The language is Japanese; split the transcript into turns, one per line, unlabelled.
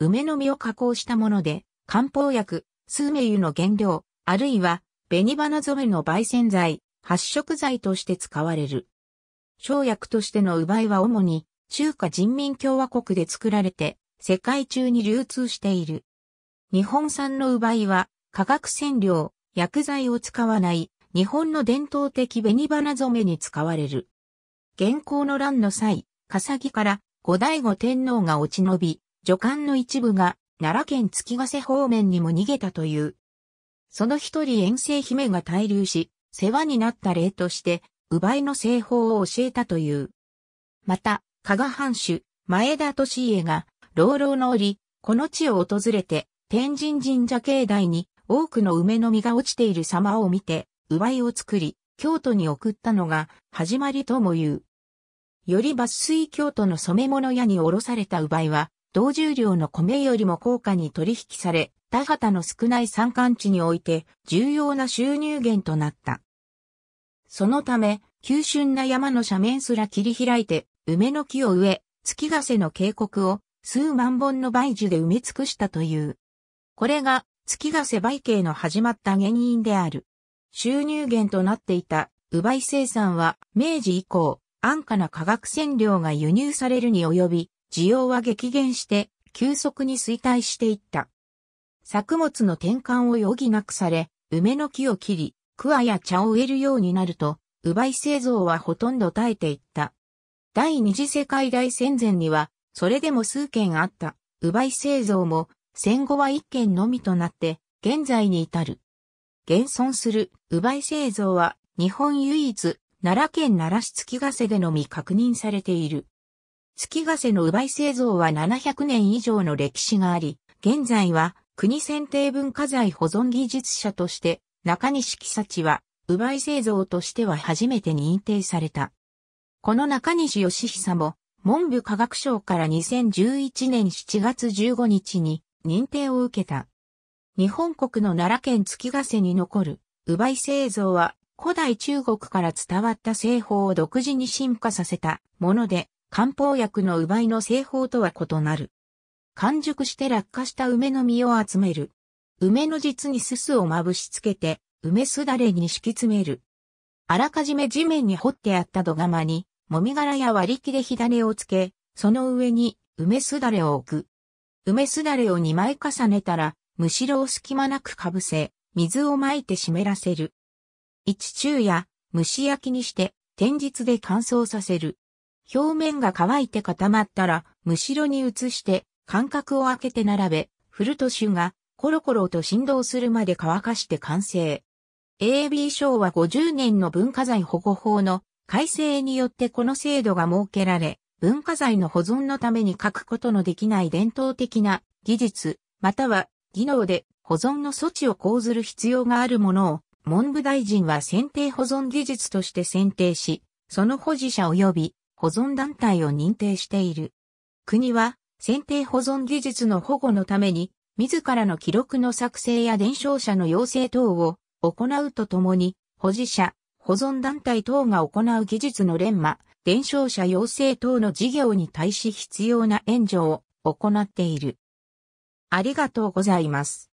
梅の実を加工したもので、漢方薬、数名油の原料、あるいは、紅花染めの焙煎剤、発色剤として使われる。生薬としての奪いは主に、中華人民共和国で作られて、世界中に流通している。日本産の奪いは、化学染料、薬剤を使わない、日本の伝統的紅花染めに使われる。現行の乱の際、笠木から後醍醐天皇が落ち延び、助官の一部が奈良県月ヶ瀬方面にも逃げたという。その一人遠征姫が滞留し、世話になった例として、奪いの製法を教えたという。また、加賀藩主、前田利家が、老老の折、この地を訪れて、天神神社境内に多くの梅の実が落ちている様を見て、奪いを作り、京都に送ったのが始まりとも言う。より抜粋京都の染物屋におろされた奪いは、同重量の米よりも高価に取引され、田畑の少ない山間地において重要な収入源となった。そのため、急峻な山の斜面すら切り開いて、梅の木を植え、月ヶ瀬の渓谷を数万本の梅樹で埋め尽くしたという。これが月ヶ瀬梅景の始まった原因である。収入源となっていた烏梅生産は明治以降、安価な化学染料が輸入されるに及び、需要は激減して、急速に衰退していった。作物の転換を余儀なくされ、梅の木を切り、桑や茶を植えるようになると、奪い製造はほとんど耐えていった。第二次世界大戦前には、それでも数件あった、奪い製造も、戦後は一件のみとなって、現在に至る。現存する、奪い製造は、日本唯一、奈良県奈良市月ヶ瀬でのみ確認されている。月ヶ瀬の奪い製造は700年以上の歴史があり、現在は国選定文化財保存技術者として中西木幸は奪い製造としては初めて認定された。この中西義久も文部科学省から2011年7月15日に認定を受けた。日本国の奈良県月ヶ瀬に残る奪い製造は古代中国から伝わった製法を独自に進化させたもので、漢方薬の奪いの製法とは異なる。完熟して落下した梅の実を集める。梅の実にすすをまぶしつけて、梅すだれに敷き詰める。あらかじめ地面に掘ってあった土釜に、もみ殻や割り木で火種をつけ、その上に梅すだれを置く。梅すだれを2枚重ねたら、むしろを隙間なくかぶせ、水をまいて湿らせる。一昼夜、蒸し焼きにして、天日で乾燥させる。表面が乾いて固まったら、むしろに移して、間隔を空けて並べ、フルト種がコロコロと振動するまで乾かして完成。AB 賞は50年の文化財保護法の改正によってこの制度が設けられ、文化財の保存のために書くことのできない伝統的な技術、または技能で保存の措置を講ずる必要があるものを、文部大臣は選定保存技術として選定し、その保持者及び保存団体を認定している。国は、選定保存技術の保護のために、自らの記録の作成や伝承者の要請等を行うとともに、保持者、保存団体等が行う技術の連磨、伝承者養成等の事業に対し必要な援助を行っている。ありがとうございます。